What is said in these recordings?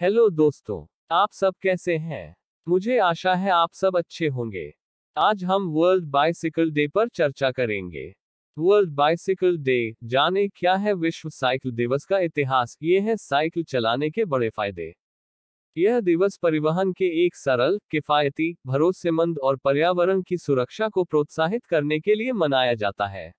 hello दोस्तों आप सब कैसे हैं मुझे आशा है आप सब अच्छे होंगे आज हम वर्ल्ड बाइसिकल डे पर चर्चा करेंगे वर्ल्ड बाइसिकल डे जाने क्या है विश्व साइकिल दिवस का इतिहास ये है साइकिल चलाने के बड़े फायदे यह दिवस परिवहन के एक सरल किफायती भरोसेमंद और पर्यावरण की सुरक्षा को प्रोत्साहित करने के लिए मनाया जाता है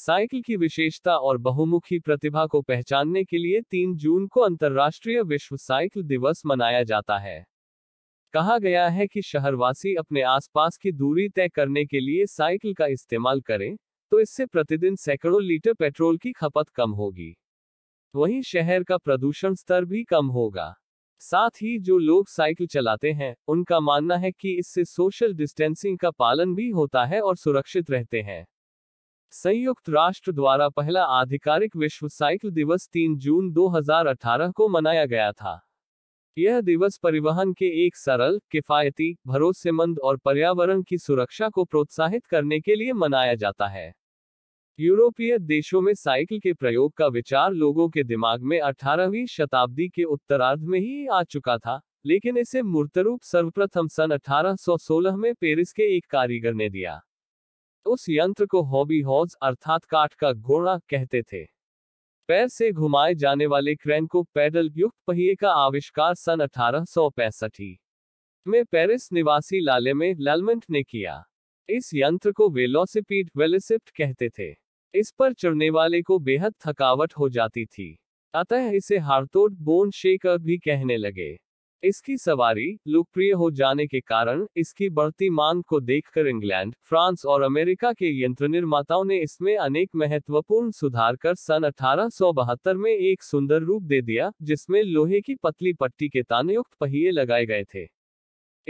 साइकिल की विशेषता और बहुमुखी प्रतिभा को पहचानने के लिए 3 जून को अंतर्राष्ट्रीय विश्व साइकिल दिवस मनाया जाता है कहा गया है कि शहरवासी अपने आसपास की दूरी तय करने के लिए साइकिल का इस्तेमाल करें तो इससे प्रतिदिन सैकड़ों लीटर पेट्रोल की खपत कम होगी वहीं शहर का प्रदूषण स्तर भी कम होगा साथ ही जो लोग साइकिल चलाते हैं उनका मानना है कि इससे सोशल डिस्टेंसिंग का पालन भी होता है और सुरक्षित रहते हैं संयुक्त राष्ट्र द्वारा पहला आधिकारिक विश्व साइकिल दिवस 3 जून 2018 को मनाया गया था यह दिवस परिवहन के एक सरल किफायती भरोसेमंद और पर्यावरण की सुरक्षा को प्रोत्साहित करने के लिए मनाया जाता है यूरोपीय देशों में साइकिल के प्रयोग का विचार लोगों के दिमाग में 18वीं शताब्दी के उत्तरार्ध में ही आ चुका था लेकिन इसे मूर्तरूप सर्वप्रथम सन 1816 में पेरिस के एक कारीगर ने दिया उस यंत्र को हॉबी हॉज अर्थात काठ का घोड़ा कहते थे पैर से घुमाए जाने वाले क्रेन को पैडल युक्त पहिए का आविष्कार सन अठारह में पेरिस निवासी लाले में ललमेंट ने किया इस यंत्र को वेलोसिपीड वेलिसिप्ट कहते थे इस पर चढ़ने वाले को बेहद थकावट हो जाती थी अतः इसे हार्टोड बोन शेकर भी कहने लगे इसकी सवारी लोकप्रिय हो जाने के कारण इसकी बढ़ती मांग को देखकर इंग्लैंड फ्रांस और अमेरिका के यंत्र निर्माताओं ने इसमें अनेक महत्वपूर्ण सुधार कर सन अठारह में एक सुंदर रूप दे दिया जिसमें लोहे की पतली पट्टी के तानयुक्त पहिए लगाए गए थे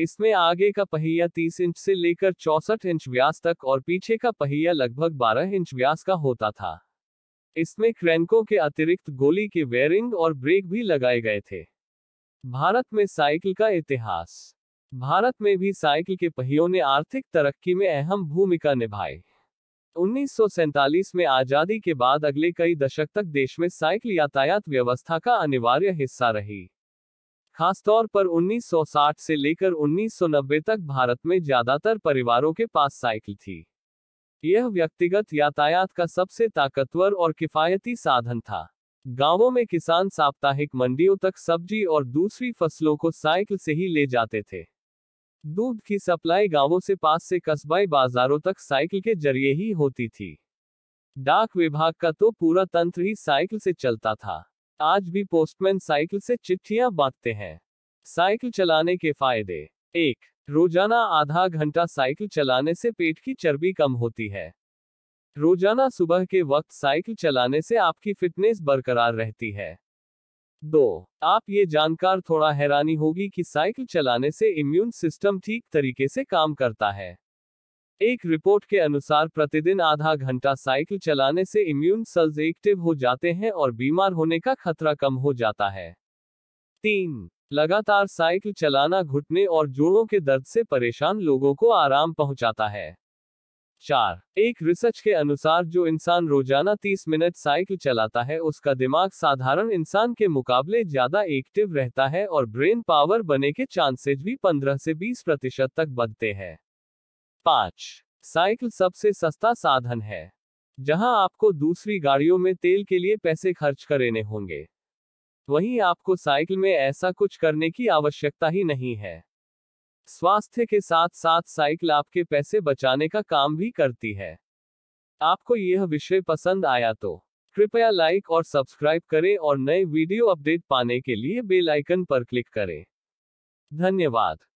इसमें आगे का पहिया 30 इंच से लेकर चौसठ इंच व्यास तक और पीछे का पहिया लगभग 12 इंच व्यास का होता था इसमें क्रैंकों के अतिरिक्त गोली के वेयरिंग और ब्रेक भी लगाए गए थे भारत में साइकिल का इतिहास भारत में भी साइकिल के पहियों ने आर्थिक तरक्की में अहम भूमिका निभाई उन्नीस में आजादी के बाद अगले कई दशक तक देश में साइकिल यातायात व्यवस्था का अनिवार्य हिस्सा रही खासतौर पर 1960 से लेकर 1990 तक भारत में ज्यादातर परिवारों के पास साइकिल थी यह व्यक्तिगत यातायात का सबसे ताकतवर और किफायती साधन था गांवों में किसान साप्ताहिक मंडियों तक सब्जी और दूसरी फसलों को साइकिल से ही ले जाते थे दूध की सप्लाई गांवों से पास से कस्बाई बाजारों तक साइकिल के जरिए ही होती थी डाक विभाग का तो पूरा तंत्र ही साइकिल से चलता था आज भी पोस्टमैन साइकिल से चिट्ठियां बांटते हैं साइकिल चलाने के फायदे एक रोजाना आधा घंटा साइकिल चलाने से पेट की चर्बी कम होती है रोजाना सुबह के वक्त साइकिल चलाने से आपकी फिटनेस बरकरार रहती है दो आप ये जानकार थोड़ा हैरानी होगी कि साइकिल चलाने से इम्यून सिस्टम ठीक तरीके से काम करता है एक रिपोर्ट के अनुसार प्रतिदिन आधा घंटा साइकिल चलाने से इम्यून सेल्स एक्टिव हो जाते हैं और बीमार होने का खतरा कम हो जाता है तीन लगातार साइकिल चलाना घुटने और जोड़ों के दर्द से परेशान लोगों को आराम पहुंचाता है चार एक रिसर्च के अनुसार जो इंसान रोजाना 30 मिनट साइकिल चलाता है उसका दिमाग साधारण इंसान के मुकाबले ज्यादा एक्टिव रहता है और ब्रेन पावर बने के चांसेज भी 15 से 20 प्रतिशत तक बढ़ते हैं पांच साइकिल सबसे सस्ता साधन है जहां आपको दूसरी गाड़ियों में तेल के लिए पैसे खर्च करने होंगे वहीं आपको साइकिल में ऐसा कुछ करने की आवश्यकता ही नहीं है स्वास्थ्य के साथ साथ साइकिल आपके पैसे बचाने का काम भी करती है आपको यह विषय पसंद आया तो कृपया लाइक और सब्सक्राइब करें और नए वीडियो अपडेट पाने के लिए बेल आइकन पर क्लिक करें धन्यवाद